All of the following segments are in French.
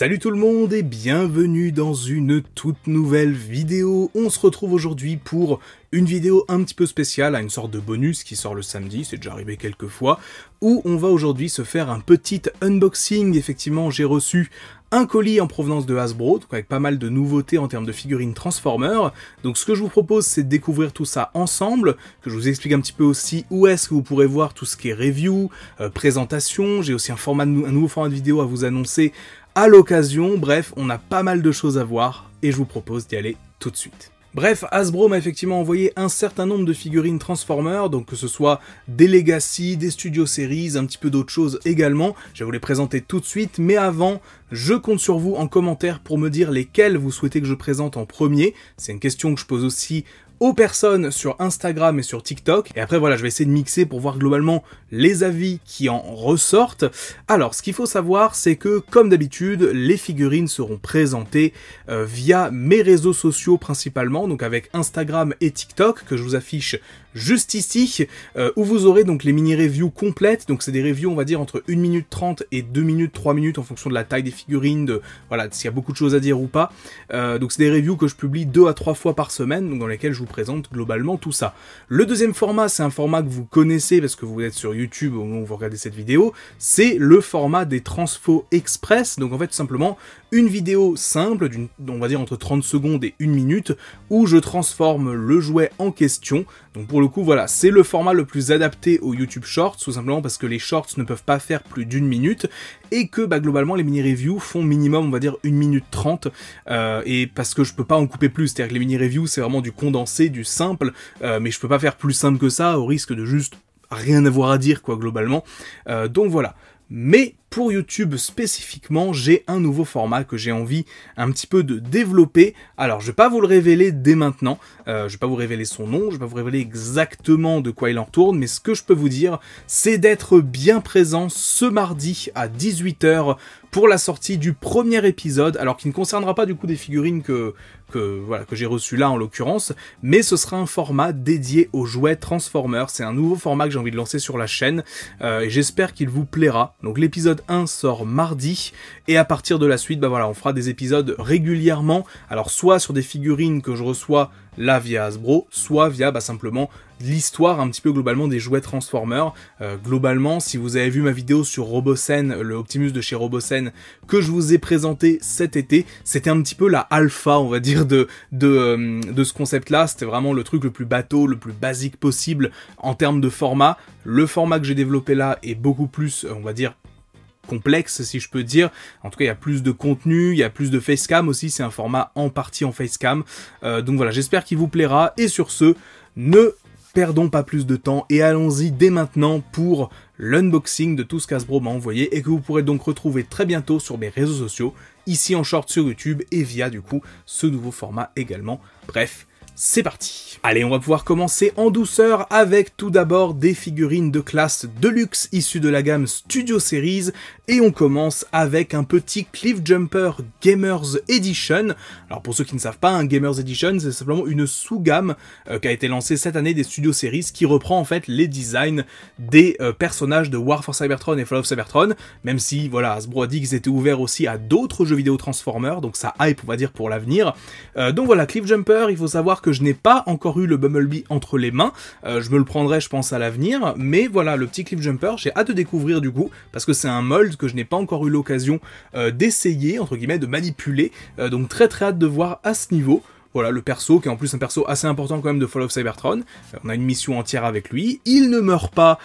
Salut tout le monde et bienvenue dans une toute nouvelle vidéo. On se retrouve aujourd'hui pour une vidéo un petit peu spéciale, à une sorte de bonus qui sort le samedi, c'est déjà arrivé quelques fois, où on va aujourd'hui se faire un petit unboxing. Effectivement, j'ai reçu un colis en provenance de Hasbro, donc avec pas mal de nouveautés en termes de figurines Transformers. Donc ce que je vous propose, c'est de découvrir tout ça ensemble, que je vous explique un petit peu aussi où est-ce que vous pourrez voir tout ce qui est review, euh, présentation. J'ai aussi un, format un nouveau format de vidéo à vous annoncer à l'occasion. Bref, on a pas mal de choses à voir et je vous propose d'y aller tout de suite. Bref, Hasbro m'a effectivement envoyé un certain nombre de figurines Transformers, donc que ce soit des Legacy, des Studio Series, un petit peu d'autres choses également. Je vais vous les présenter tout de suite, mais avant, je compte sur vous en commentaire pour me dire lesquelles vous souhaitez que je présente en premier. C'est une question que je pose aussi aux personnes sur Instagram et sur TikTok. Et après, voilà, je vais essayer de mixer pour voir globalement les avis qui en ressortent. Alors, ce qu'il faut savoir, c'est que, comme d'habitude, les figurines seront présentées euh, via mes réseaux sociaux principalement, donc avec Instagram et TikTok, que je vous affiche juste ici, euh, où vous aurez donc les mini-reviews complètes. Donc c'est des reviews, on va dire, entre 1 minute 30 et 2 minutes, 3 minutes, en fonction de la taille des figurines, de voilà, s'il y a beaucoup de choses à dire ou pas. Euh, donc c'est des reviews que je publie 2 à 3 fois par semaine, donc dans lesquelles je vous présente globalement tout ça. Le deuxième format, c'est un format que vous connaissez parce que vous êtes sur YouTube au moment où vous regardez cette vidéo, c'est le format des Transfo express. Donc en fait, simplement, une vidéo simple, on va dire entre 30 secondes et 1 minute, où je transforme le jouet en question donc pour le coup, voilà, c'est le format le plus adapté au YouTube Shorts, tout simplement parce que les shorts ne peuvent pas faire plus d'une minute et que bah, globalement les mini-reviews font minimum, on va dire, une minute trente, euh, et parce que je peux pas en couper plus, c'est-à-dire que les mini-reviews c'est vraiment du condensé, du simple, euh, mais je peux pas faire plus simple que ça au risque de juste rien avoir à dire quoi globalement. Euh, donc voilà. Mais pour YouTube spécifiquement, j'ai un nouveau format que j'ai envie un petit peu de développer. Alors, je ne vais pas vous le révéler dès maintenant, euh, je ne vais pas vous révéler son nom, je ne vais pas vous révéler exactement de quoi il en tourne, mais ce que je peux vous dire, c'est d'être bien présent ce mardi à 18h pour la sortie du premier épisode, alors qui ne concernera pas du coup des figurines que, que, voilà, que j'ai reçues là en l'occurrence, mais ce sera un format dédié aux jouets Transformers. C'est un nouveau format que j'ai envie de lancer sur la chaîne euh, et j'espère qu'il vous plaira. Donc l'épisode un sort mardi et à partir de la suite, bah voilà, on fera des épisodes régulièrement. Alors soit sur des figurines que je reçois là via Hasbro, soit via bah, simplement l'histoire un petit peu globalement des jouets Transformers. Euh, globalement, si vous avez vu ma vidéo sur Robosen, le Optimus de chez Robosen, que je vous ai présenté cet été, c'était un petit peu la alpha, on va dire, de, de, euh, de ce concept-là. C'était vraiment le truc le plus bateau, le plus basique possible en termes de format. Le format que j'ai développé là est beaucoup plus, euh, on va dire, complexe, si je peux dire. En tout cas, il y a plus de contenu, il y a plus de facecam aussi, c'est un format en partie en facecam. Euh, donc voilà, j'espère qu'il vous plaira. Et sur ce, ne perdons pas plus de temps et allons-y dès maintenant pour l'unboxing de tout ce qu'Asbro m'a envoyé et que vous pourrez donc retrouver très bientôt sur mes réseaux sociaux, ici en short sur YouTube et via du coup ce nouveau format également. Bref, c'est parti Allez, on va pouvoir commencer en douceur avec tout d'abord des figurines de classe de luxe issues de la gamme Studio Series et on commence avec un petit Cliff Jumper Gamers Edition. Alors pour ceux qui ne savent pas, un Gamers Edition c'est simplement une sous-gamme euh, qui a été lancée cette année des Studio Series qui reprend en fait les designs des euh, personnages de War for Cybertron et Fall of Cybertron, même si voilà, Hasbro a dit qu'ils étaient ouverts aussi à d'autres jeux vidéo Transformers, donc ça hype on va dire pour l'avenir. Euh, donc voilà, Cliff Jumper, il faut savoir que que je n'ai pas encore eu le Bumblebee entre les mains. Euh, je me le prendrai, je pense, à l'avenir. Mais voilà, le petit clip jumper, j'ai hâte de découvrir du coup, parce que c'est un mold que je n'ai pas encore eu l'occasion euh, d'essayer, entre guillemets, de manipuler. Euh, donc très très hâte de voir à ce niveau. Voilà, le perso, qui est en plus un perso assez important quand même de Fall of Cybertron. on a une mission entière avec lui. Il ne meurt pas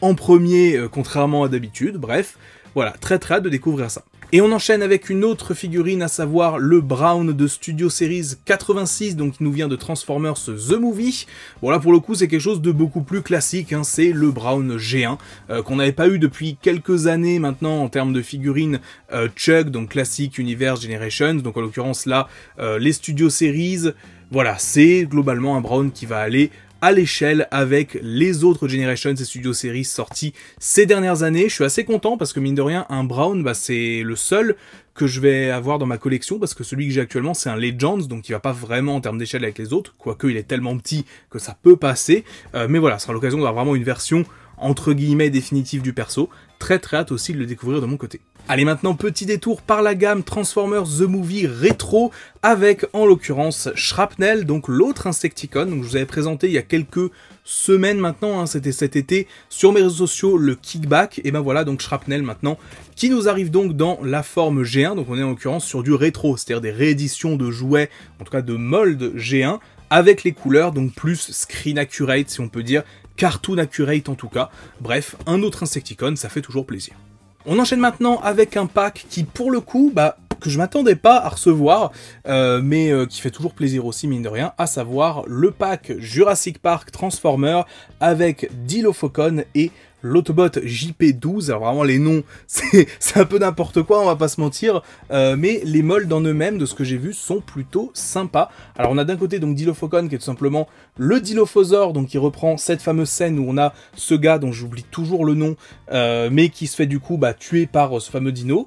en premier, contrairement à d'habitude. Bref, voilà, très très hâte de découvrir ça. Et on enchaîne avec une autre figurine, à savoir le Brown de Studio Series 86, donc qui nous vient de Transformers The Movie. Bon là pour le coup c'est quelque chose de beaucoup plus classique, hein. c'est le Brown G1, euh, qu'on n'avait pas eu depuis quelques années maintenant en termes de figurines euh, Chuck, donc Classic Universe Generations, donc en l'occurrence là euh, les Studio Series, voilà, c'est globalement un Brown qui va aller à l'échelle avec les autres Generations et Studio Series sortis ces dernières années. Je suis assez content parce que mine de rien, un Brown, bah, c'est le seul que je vais avoir dans ma collection parce que celui que j'ai actuellement c'est un Legends donc il va pas vraiment en termes d'échelle avec les autres quoique il est tellement petit que ça peut passer euh, mais voilà ce sera l'occasion d'avoir vraiment une version entre guillemets définitif du perso. Très très hâte aussi de le découvrir de mon côté. Allez maintenant petit détour par la gamme Transformers The Movie Rétro avec en l'occurrence Shrapnel, donc l'autre Insecticon, donc je vous avais présenté il y a quelques semaines maintenant, hein, c'était cet été sur mes réseaux sociaux le kickback, et ben voilà donc Shrapnel maintenant qui nous arrive donc dans la forme G1, donc on est en l'occurrence sur du rétro, c'est-à-dire des rééditions de jouets, en tout cas de mold G1, avec les couleurs, donc plus screen accurate si on peut dire, Cartoon Accurate en tout cas. Bref, un autre Insecticon, ça fait toujours plaisir. On enchaîne maintenant avec un pack qui, pour le coup, bah, que je m'attendais pas à recevoir, euh, mais euh, qui fait toujours plaisir aussi, mine de rien, à savoir le pack Jurassic Park Transformer avec Dilophocon et l'Autobot JP12. Alors vraiment les noms, c'est un peu n'importe quoi, on va pas se mentir. Euh, mais les molles en eux-mêmes, de ce que j'ai vu, sont plutôt sympas. Alors on a d'un côté donc Dilophocon qui est tout simplement le Dilophosaur, donc qui reprend cette fameuse scène où on a ce gars dont j'oublie toujours le nom, euh, mais qui se fait du coup bah, tuer par euh, ce fameux dino.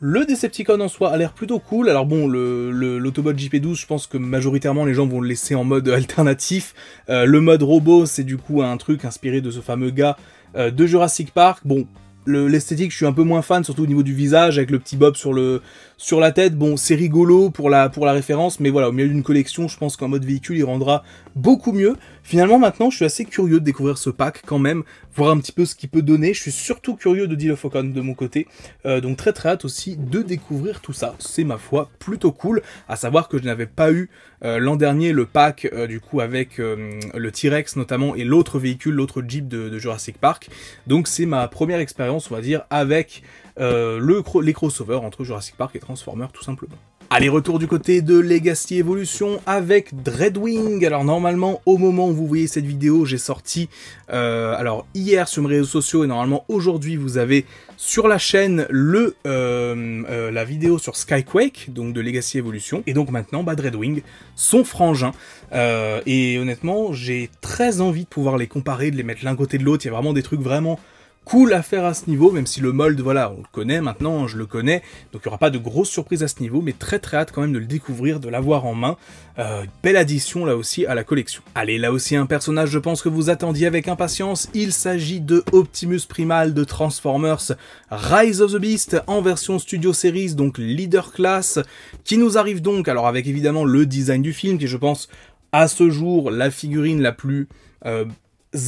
Le Decepticon en soi a l'air plutôt cool. Alors bon, l'Autobot JP12, je pense que majoritairement les gens vont le laisser en mode alternatif. le mode robot, c'est du coup un truc inspiré de ce fameux gars euh, de Jurassic Park, bon, l'esthétique, je suis un peu moins fan, surtout au niveau du visage, avec le petit bob sur, le, sur la tête. Bon, c'est rigolo pour la, pour la référence, mais voilà, au milieu d'une collection, je pense qu'en mode véhicule, il rendra beaucoup mieux. Finalement, maintenant, je suis assez curieux de découvrir ce pack quand même, voir un petit peu ce qu'il peut donner. Je suis surtout curieux de Deal of de mon côté, euh, donc très très hâte aussi de découvrir tout ça. C'est ma foi plutôt cool, à savoir que je n'avais pas eu euh, l'an dernier le pack euh, du coup avec le T-Rex notamment et l'autre véhicule, l'autre Jeep de, Jurassic Park. Donc c'est ma première expérience, on va dire, avec le, les crossovers entre Jurassic Park et Transformers tout simplement. Allez, retour du côté de Legacy Evolution avec Dreadwing. Alors normalement, au moment où vous voyez cette vidéo, j'ai sorti, euh, alors hier sur mes réseaux sociaux et normalement aujourd'hui, vous avez sur la chaîne le euh, euh, la vidéo sur Skyquake, donc de Legacy Evolution. Et donc maintenant, bah, Dreadwing, son frangin. et honnêtement, j'ai très envie de pouvoir les comparer, de les mettre l'un côté de l'autre. Il y a vraiment des trucs vraiment cool à faire à ce niveau, même si le mold, voilà, on le connaît maintenant, je le connais, donc il n'y aura pas de grosse surprise à ce niveau, mais très très hâte quand même de le découvrir, de l'avoir en main. Euh, belle addition là aussi à la collection. Allez, là aussi un personnage, je pense que vous attendiez avec impatience, il s'agit de Optimus Primal de Transformers Rise of the Beast en version Studio Series, donc Leader Class, qui nous arrive donc, alors avec évidemment le design du film, qui je pense à ce jour la figurine la plus... Euh,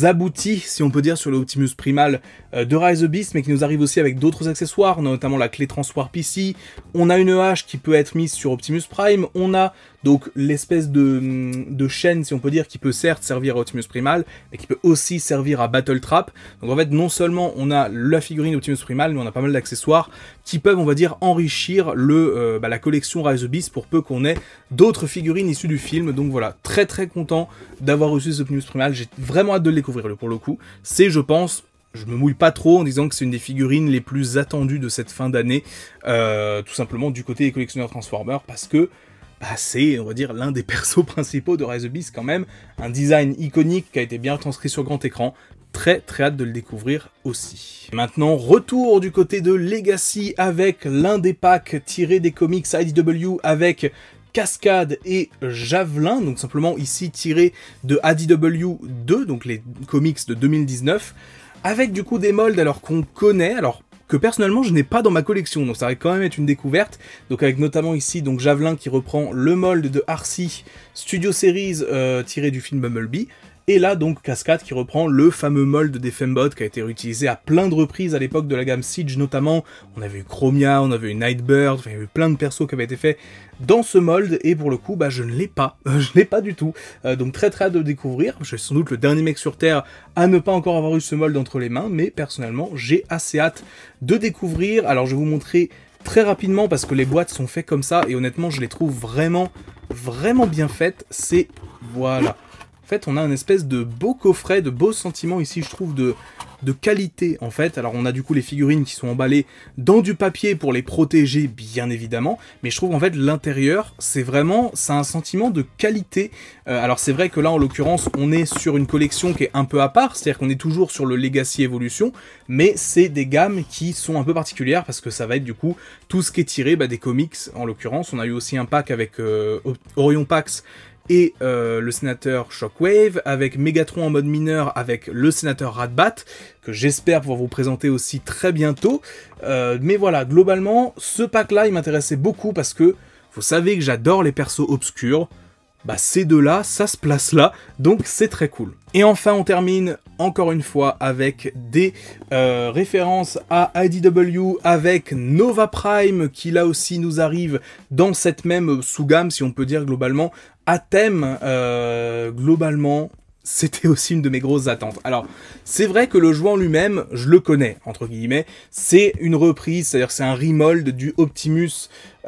aboutis, si on peut dire, sur le Optimus Primal euh, de Rise of Beast, mais qui nous arrive aussi avec d'autres accessoires, notamment la clé Transwarp PC, on a une hache qui peut être mise sur Optimus Prime, on a donc l'espèce de, chaîne, si on peut dire, qui peut certes servir à Optimus Primal, mais qui peut aussi servir à Battle Trap. Donc en fait, non seulement on a la figurine Optimus Primal, mais on a pas mal d'accessoires qui peuvent, on va dire, enrichir euh, bah, la collection Rise of Beast pour peu qu'on ait d'autres figurines issues du film. Donc voilà, très très content d'avoir reçu ce Optimus Primal, j'ai vraiment hâte de découvrir le pour le coup. C'est, je pense, je me mouille pas trop en disant que c'est une des figurines les plus attendues de cette fin d'année, euh, tout simplement du côté des collectionneurs Transformers, parce que bah, c'est, on va dire, l'un des persos principaux de Rise of Beast quand même, un design iconique qui a été bien transcrit sur grand écran, très très hâte de le découvrir aussi. Maintenant, retour du côté de Legacy avec l'un des packs tirés des comics IDW avec cascade et javelin, donc simplement ici tiré de ADW 2, donc les comics de 2019, avec du coup des moldes alors qu'on connaît, alors que personnellement je n'ai pas dans ma collection, donc ça va quand même être une découverte. Donc avec notamment ici donc Javelin qui reprend le mold de Arcee Studio Series euh, tiré du film Bumblebee, et là, donc, Cascade qui reprend le fameux mold des Fembot qui a été réutilisé à plein de reprises à l'époque de la gamme Siege notamment. On avait eu Chromia, on avait eu Nightbird, enfin, il y avait eu plein de persos qui avaient été faits dans ce mold. Et pour le coup, bah, je ne l'ai pas. je ne l'ai pas du tout. Euh, donc, très très hâte de découvrir. Je suis sans doute le dernier mec sur Terre à ne pas encore avoir eu ce mold entre les mains. Mais personnellement, j'ai assez hâte de découvrir. Alors, je vais vous montrer très rapidement parce que les boîtes sont faites comme ça et honnêtement je les trouve vraiment vraiment bien faites c'est voilà en fait, on a une espèce de beau coffret, de beaux sentiments ici, je trouve, de, de qualité en fait. Alors on a du coup les figurines qui sont emballées dans du papier pour les protéger bien évidemment, mais je trouve en fait l'intérieur c'est vraiment, c'est un sentiment de qualité. Euh, alors c'est vrai que là en l'occurrence on est sur une collection qui est un peu à part, c'est-à-dire qu'on est toujours sur le Legacy Evolution, mais c'est des gammes qui sont un peu particulières parce que ça va être du coup tout ce qui est tiré bah, des comics en l'occurrence. On a eu aussi un pack avec euh, Orion Pax et euh, le sénateur Shockwave, avec Megatron en mode mineur, avec le sénateur Radbat que j'espère pouvoir vous présenter aussi très bientôt. Euh, mais voilà, globalement, ce pack-là, il m'intéressait beaucoup parce que vous savez que j'adore les persos obscurs. Bah, ces deux-là, ça se place là, donc c'est très cool. Et enfin, on termine encore une fois avec des euh, références à IDW, avec Nova Prime, qui là aussi nous arrive dans cette même sous-gamme, si on peut dire globalement, à thème, euh, globalement, c'était aussi une de mes grosses attentes. Alors, c'est vrai que le jouant lui-même, je le connais, entre guillemets, c'est une reprise, c'est-à-dire c'est un remold du Optimus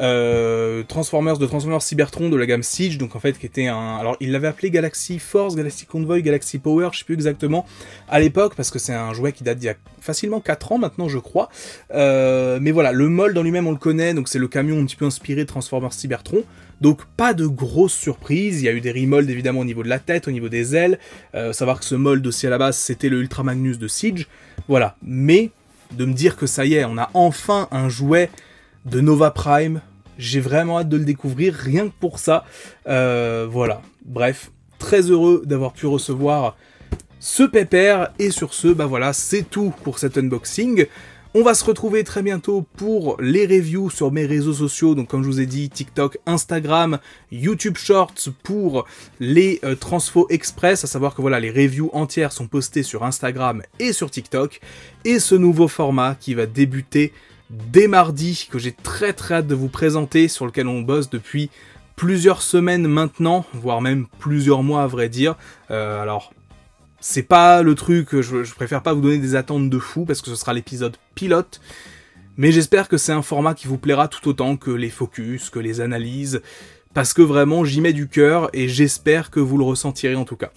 euh, Transformers de Transformers Cybertron de la gamme Siege, donc en fait qui était un... Alors il l'avait appelé Galaxy Force, Galaxy Convoy, Galaxy Power, je sais plus exactement, à l'époque, parce que c'est un jouet qui date d'il y a facilement 4 ans maintenant je crois. Euh, mais voilà, le mold en lui-même on le connaît, donc c'est le camion un petit peu inspiré de Transformers Cybertron. Donc pas de grosse surprise, il y a eu des remolds évidemment au niveau de la tête, au niveau des ailes, euh, savoir que ce mold aussi à la base c'était le Ultra Magnus de Siege, voilà, mais de me dire que ça y est, on a enfin un jouet de Nova Prime, j'ai vraiment hâte de le découvrir, rien que pour ça. Euh, voilà, bref, très heureux d'avoir pu recevoir ce pépère. Et sur ce, bah voilà, c'est tout pour cet unboxing. On va se retrouver très bientôt pour les reviews sur mes réseaux sociaux, donc comme je vous ai dit, TikTok, Instagram, YouTube Shorts pour les euh, Transfo Express, à savoir que voilà, les reviews entières sont postées sur Instagram et sur TikTok, et ce nouveau format qui va débuter dès mardi que j'ai très très hâte de vous présenter, sur lequel on bosse depuis plusieurs semaines maintenant, voire même plusieurs mois à vrai dire. Euh, alors, c'est pas le truc, je, je, préfère pas vous donner des attentes de fou parce que ce sera l'épisode pilote. Mais j'espère que c'est un format qui vous plaira tout autant que les focus, que les analyses, parce que vraiment j'y mets du cœur et j'espère que vous le ressentirez en tout cas.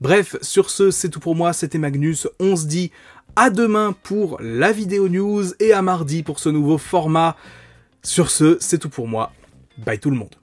Bref, sur ce, c'est tout pour moi, c'était Magnus, on se dit à demain pour la vidéo news et à mardi pour ce nouveau format. Sur ce, c'est tout pour moi. Bye tout le monde.